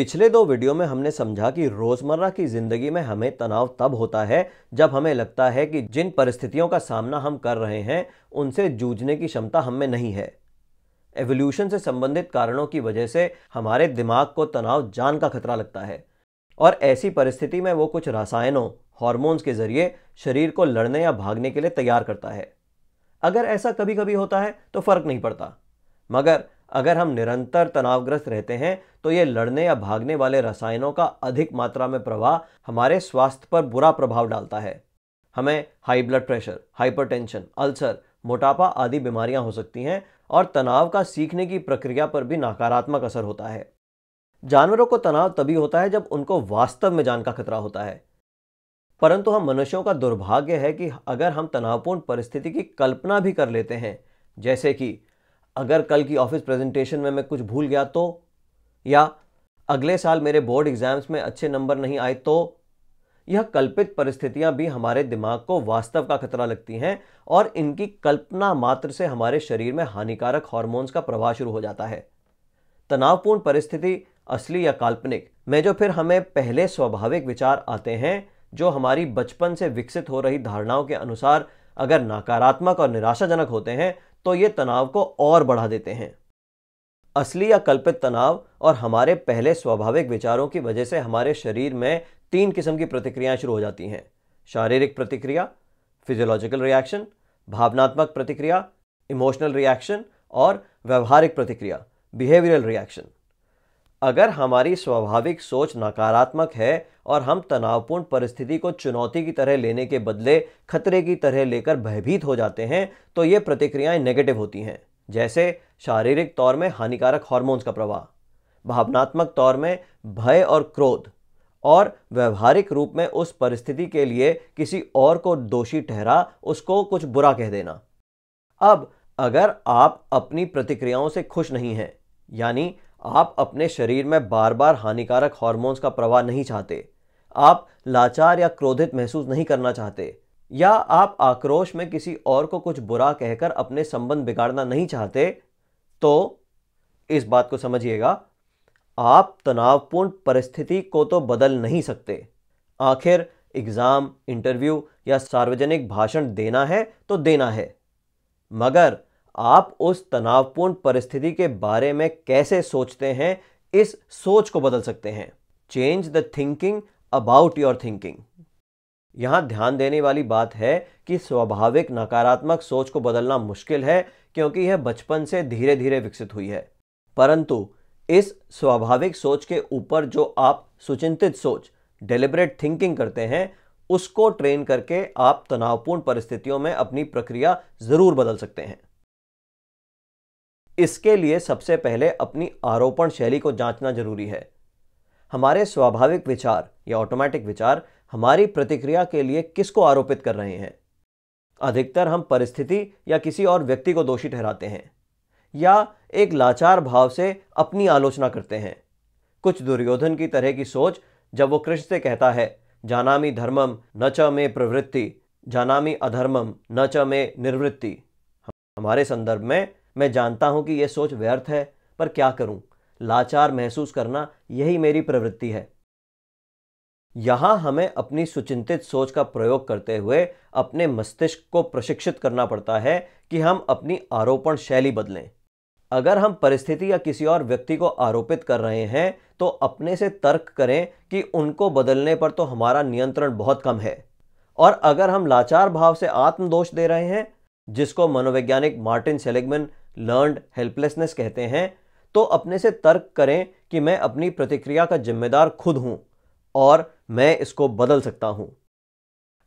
पिछले दो वीडियो में हमने समझा कि रोज़मर्रा की ज़िंदगी में हमें तनाव तब होता है जब हमें लगता है कि जिन परिस्थितियों का सामना हम कर रहे हैं उनसे जूझने की क्षमता हमें नहीं है एवोल्यूशन से संबंधित कारणों की वजह से हमारे दिमाग को तनाव जान का खतरा लगता है और ऐसी परिस्थिति में वो कुछ रसायनों हॉर्मोन्स के जरिए शरीर को लड़ने या भागने के लिए तैयार करता है अगर ऐसा कभी कभी होता है तो फर्क नहीं पड़ता मगर अगर हम निरंतर तनावग्रस्त रहते हैं तो ये लड़ने या भागने वाले रसायनों का अधिक मात्रा में प्रवाह हमारे स्वास्थ्य पर बुरा प्रभाव डालता है हमें high blood pressure hypertension ulcer मोटापा आदि बीमारियां हो सकती हैं और तनाव का सीखने की प्रक्रिया पर भी नकारात्मक असर होता है जानवरों को तनाव तभी होता है जब उनको वास्तव में जान का खतरा होता है परंतु हम मनुष्यों का दुर्भाग्य है कि अगर हम तनावपूर्ण परिस्थिति की कल्पना भी कर लेते हैं जैसे कि अगर कल की ऑफिस प्रेजेंटेशन में मैं कुछ भूल गया तो या अगले साल मेरे बोर्ड एग्जाम्स में अच्छे नंबर नहीं आए तो यह कल्पित परिस्थितियां भी हमारे दिमाग को वास्तव का खतरा लगती हैं और इनकी कल्पना मात्र से हमारे शरीर में हानिकारक हार्मोन्स का प्रवाह शुरू हो जाता है तनावपूर्ण परिस्थिति असली या काल्पनिक में जो फिर हमें पहले स्वाभाविक विचार आते हैं जो हमारी बचपन से विकसित हो रही धारणाओं के अनुसार अगर नकारात्मक और निराशाजनक होते हैं तो ये तनाव को और बढ़ा देते हैं असली या कल्पित तनाव और हमारे पहले स्वाभाविक विचारों की वजह से हमारे शरीर में तीन किस्म की प्रतिक्रियाएं शुरू हो जाती हैं शारीरिक प्रतिक्रिया फिजियोलॉजिकल रिएक्शन भावनात्मक प्रतिक्रिया इमोशनल रिएक्शन और व्यवहारिक प्रतिक्रिया बिहेवियरल रिएक्शन अगर हमारी स्वाभाविक सोच नकारात्मक है और हम तनावपूर्ण परिस्थिति को चुनौती की तरह लेने के बदले खतरे की तरह लेकर भयभीत हो जाते हैं तो ये प्रतिक्रियाएं नेगेटिव होती हैं जैसे शारीरिक तौर में हानिकारक हार्मोन्स का प्रवाह भावनात्मक तौर में भय और क्रोध और व्यवहारिक रूप में उस परिस्थिति के लिए किसी और को दोषी ठहरा उसको कुछ बुरा कह देना अब अगर आप अपनी प्रतिक्रियाओं से खुश नहीं हैं यानी आप अपने शरीर में बार बार हानिकारक हार्मोन्स का प्रवाह नहीं चाहते आप लाचार या क्रोधित महसूस नहीं करना चाहते या आप आक्रोश में किसी और को कुछ बुरा कहकर अपने संबंध बिगाड़ना नहीं चाहते तो इस बात को समझिएगा आप तनावपूर्ण परिस्थिति को तो बदल नहीं सकते आखिर एग्ज़ाम इंटरव्यू या सार्वजनिक भाषण देना है तो देना है मगर आप उस तनावपूर्ण परिस्थिति के बारे में कैसे सोचते हैं इस सोच को बदल सकते हैं change the thinking about your thinking यहां ध्यान देने वाली बात है कि स्वाभाविक नकारात्मक सोच को बदलना मुश्किल है क्योंकि यह बचपन से धीरे धीरे विकसित हुई है परंतु इस स्वाभाविक सोच के ऊपर जो आप सुचिंतित सोच डेलिबरेट थिंकिंग करते हैं उसको ट्रेन करके आप तनावपूर्ण परिस्थितियों में अपनी प्रक्रिया ज़रूर बदल सकते हैं इसके लिए सबसे पहले अपनी आरोपण शैली को जांचना जरूरी है हमारे स्वाभाविक विचार या ऑटोमेटिक विचार हमारी प्रतिक्रिया के लिए किसको आरोपित कर रहे हैं अधिकतर हम परिस्थिति या किसी और व्यक्ति को दोषी ठहराते हैं या एक लाचार भाव से अपनी आलोचना करते हैं कुछ दुर्योधन की तरह की सोच जब वो कृष्ण से कहता है जानामी धर्मम न च में प्रवृत्ति जानामी अधर्मम न च में निर्वृत्ति हमारे संदर्भ में मैं जानता हूं कि यह सोच व्यर्थ है पर क्या करूं लाचार महसूस करना यही मेरी प्रवृत्ति है यहां हमें अपनी सुचिंतित सोच का प्रयोग करते हुए अपने मस्तिष्क को प्रशिक्षित करना पड़ता है कि हम अपनी आरोपण शैली बदलें अगर हम परिस्थिति या किसी और व्यक्ति को आरोपित कर रहे हैं तो अपने से तर्क करें कि उनको बदलने पर तो हमारा नियंत्रण बहुत कम है और अगर हम लाचार भाव से आत्मदोष दे रहे हैं जिसको मनोवैज्ञानिक मार्टिन सेलिगमैन लर्न हेल्पलेसनेस कहते हैं तो अपने से तर्क करें कि मैं अपनी प्रतिक्रिया का जिम्मेदार खुद हूं और मैं इसको बदल सकता हूं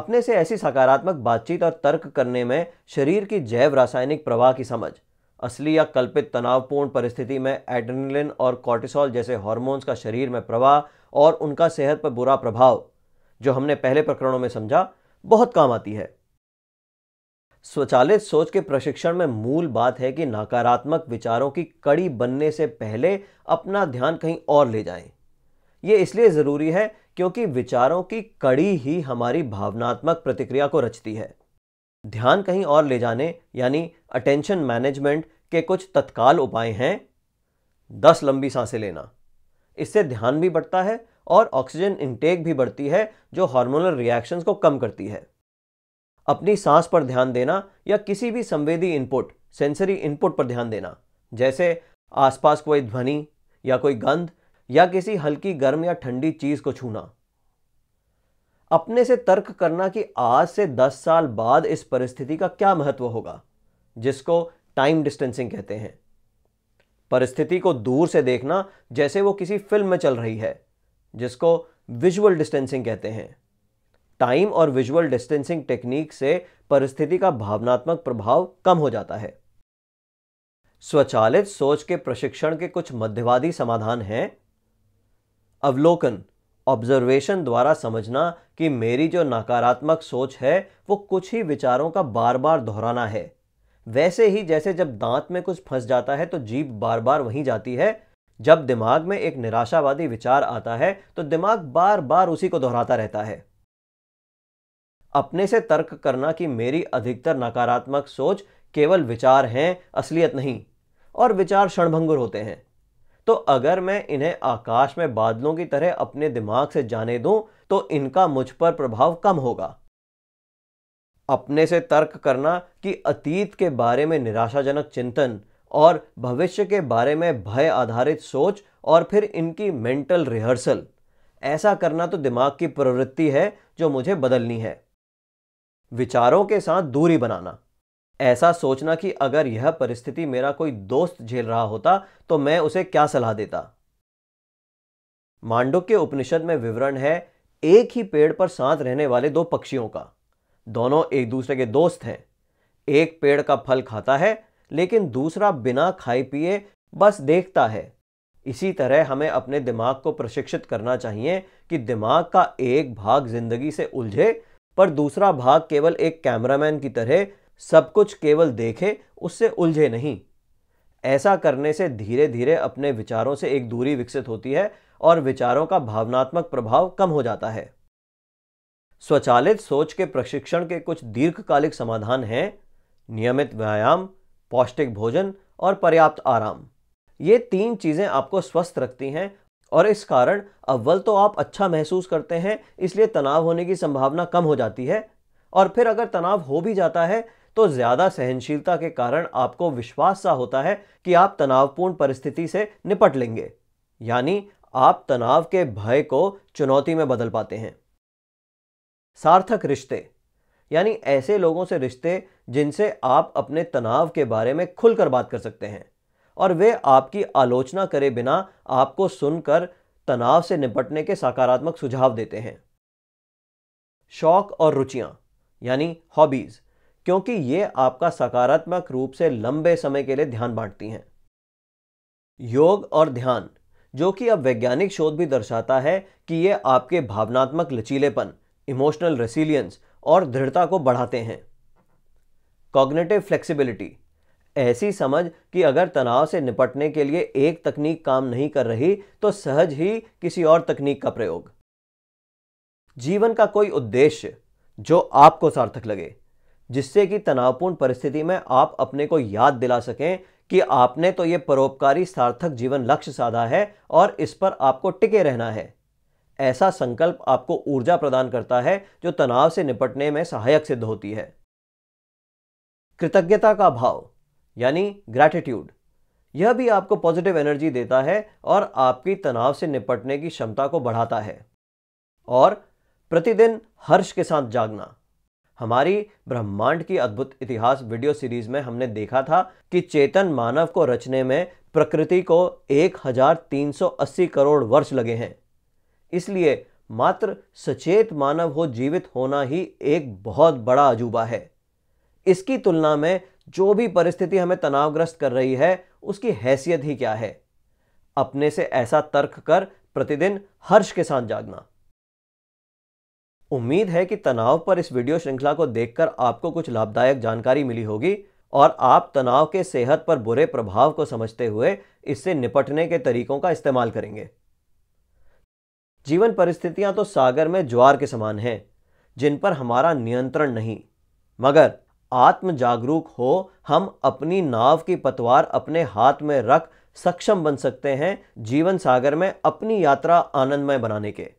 अपने से ऐसी सकारात्मक बातचीत और तर्क करने में शरीर की जैव रासायनिक प्रवाह की समझ असली या कल्पित तनावपूर्ण परिस्थिति में एड्रेनलिन और कॉर्टिसोल जैसे हॉर्मोन्स का शरीर में प्रवाह और उनका सेहत पर बुरा प्रभाव जो हमने पहले प्रकरणों में समझा बहुत काम आती है स्वचालित सोच के प्रशिक्षण में मूल बात है कि नकारात्मक विचारों की कड़ी बनने से पहले अपना ध्यान कहीं और ले जाएं। ये इसलिए ज़रूरी है क्योंकि विचारों की कड़ी ही हमारी भावनात्मक प्रतिक्रिया को रचती है ध्यान कहीं और ले जाने यानी अटेंशन मैनेजमेंट के कुछ तत्काल उपाय हैं दस लंबी सांसें लेना इससे ध्यान भी बढ़ता है और ऑक्सीजन इनटेक भी बढ़ती है जो हार्मोनल रिएक्शंस को कम करती है अपनी सांस पर ध्यान देना या किसी भी संवेदी इनपुट सेंसरी इनपुट पर ध्यान देना जैसे आसपास कोई ध्वनि या कोई गंध या किसी हल्की गर्म या ठंडी चीज़ को छूना अपने से तर्क करना कि आज से 10 साल बाद इस परिस्थिति का क्या महत्व होगा जिसको टाइम डिस्टेंसिंग कहते हैं परिस्थिति को दूर से देखना जैसे वो किसी फिल्म में चल रही है जिसको विजुअल डिस्टेंसिंग कहते हैं टाइम और विजुअल डिस्टेंसिंग टेक्निक से परिस्थिति का भावनात्मक प्रभाव कम हो जाता है स्वचालित सोच के प्रशिक्षण के कुछ मध्यवादी समाधान हैं अवलोकन ऑब्जर्वेशन द्वारा समझना कि मेरी जो नकारात्मक सोच है वो कुछ ही विचारों का बार बार दोहराना है वैसे ही जैसे जब दांत में कुछ फंस जाता है तो जीप बार बार वहीं जाती है जब दिमाग में एक निराशावादी विचार आता है तो दिमाग बार बार उसी को दोहराता रहता है अपने से तर्क करना कि मेरी अधिकतर नकारात्मक सोच केवल विचार हैं असलियत नहीं और विचार क्षणभंगुर होते हैं तो अगर मैं इन्हें आकाश में बादलों की तरह अपने दिमाग से जाने दूं तो इनका मुझ पर प्रभाव कम होगा अपने से तर्क करना कि अतीत के बारे में निराशाजनक चिंतन और भविष्य के बारे में भय आधारित सोच और फिर इनकी मेंटल रिहर्सल ऐसा करना तो दिमाग की प्रवृत्ति है जो मुझे बदलनी है विचारों के साथ दूरी बनाना ऐसा सोचना कि अगर यह परिस्थिति मेरा कोई दोस्त झेल रहा होता तो मैं उसे क्या सलाह देता के उपनिषद में विवरण है एक ही पेड़ पर साथ रहने वाले दो पक्षियों का दोनों एक दूसरे के दोस्त हैं एक पेड़ का फल खाता है लेकिन दूसरा बिना खाए पिए बस देखता है इसी तरह हमें अपने दिमाग को प्रशिक्षित करना चाहिए कि दिमाग का एक भाग जिंदगी से उलझे पर दूसरा भाग केवल एक कैमरामैन की तरह सब कुछ केवल देखे उससे उलझे नहीं ऐसा करने से धीरे धीरे अपने विचारों से एक दूरी विकसित होती है और विचारों का भावनात्मक प्रभाव कम हो जाता है स्वचालित सोच के प्रशिक्षण के कुछ दीर्घकालिक समाधान हैं नियमित व्यायाम पौष्टिक भोजन और पर्याप्त आराम ये तीन चीज़ें आपको स्वस्थ रखती हैं और इस कारण अव्वल तो आप अच्छा महसूस करते हैं इसलिए तनाव होने की संभावना कम हो जाती है और फिर अगर तनाव हो भी जाता है तो ज़्यादा सहनशीलता के कारण आपको विश्वास सा होता है कि आप तनावपूर्ण परिस्थिति से निपट लेंगे यानी आप तनाव के भय को चुनौती में बदल पाते हैं सार्थक रिश्ते यानी ऐसे लोगों से रिश्ते जिनसे आप अपने तनाव के बारे में खुलकर बात कर सकते हैं और वे आपकी आलोचना करे बिना आपको सुनकर तनाव से निपटने के सकारात्मक सुझाव देते हैं शौक और रुचियां यानी हॉबीज़ क्योंकि ये आपका सकारात्मक रूप से लंबे समय के लिए ध्यान बांटती हैं योग और ध्यान जो कि अब वैज्ञानिक शोध भी दर्शाता है कि ये आपके भावनात्मक लचीलेपन इमोशनल रेसिलियंस और दृढ़ता को बढ़ाते हैं कॉग्नेटिव फ्लेक्सिबिलिटी ऐसी समझ कि अगर तनाव से निपटने के लिए एक तकनीक काम नहीं कर रही तो सहज ही किसी और तकनीक का प्रयोग जीवन का कोई उद्देश्य जो आपको सार्थक लगे जिससे कि तनावपूर्ण परिस्थिति में आप अपने को याद दिला सकें कि आपने तो ये परोपकारी सार्थक जीवन लक्ष्य साधा है और इस पर आपको टिके रहना है ऐसा संकल्प आपको ऊर्जा प्रदान करता है जो तनाव से निपटने में सहायक सिद्ध होती है कृतज्ञता का भाव यानी ग्रैटिट्यूड यह भी आपको पॉजिटिव एनर्जी देता है और आपकी तनाव से निपटने की क्षमता को बढ़ाता है और प्रतिदिन हर्ष के साथ जागना हमारी ब्रह्मांड की अद्भुत इतिहास वीडियो सीरीज में हमने देखा था कि चेतन मानव को रचने में प्रकृति को 1380 करोड़ वर्ष लगे हैं इसलिए मात्र सचेत मानव हो जीवित होना ही एक बहुत बड़ा अजूबा है इसकी तुलना में जो भी परिस्थिति हमें तनावग्रस्त कर रही है उसकी हैसियत ही क्या है अपने से ऐसा तर्क कर प्रतिदिन हर्ष के साथ जागना उम्मीद है कि तनाव पर इस वीडियो श्रृंखला को देखकर आपको कुछ लाभदायक जानकारी मिली होगी और आप तनाव के सेहत पर बुरे प्रभाव को समझते हुए इससे निपटने के तरीकों का इस्तेमाल करेंगे जीवन परिस्थितियां तो सागर में ज्वार के समान हैं जिन पर हमारा नियंत्रण नहीं मगर आत्म जागरूक हो हम अपनी नाव की पतवार अपने हाथ में रख सक्षम बन सकते हैं जीवन सागर में अपनी यात्रा आनंदमय बनाने के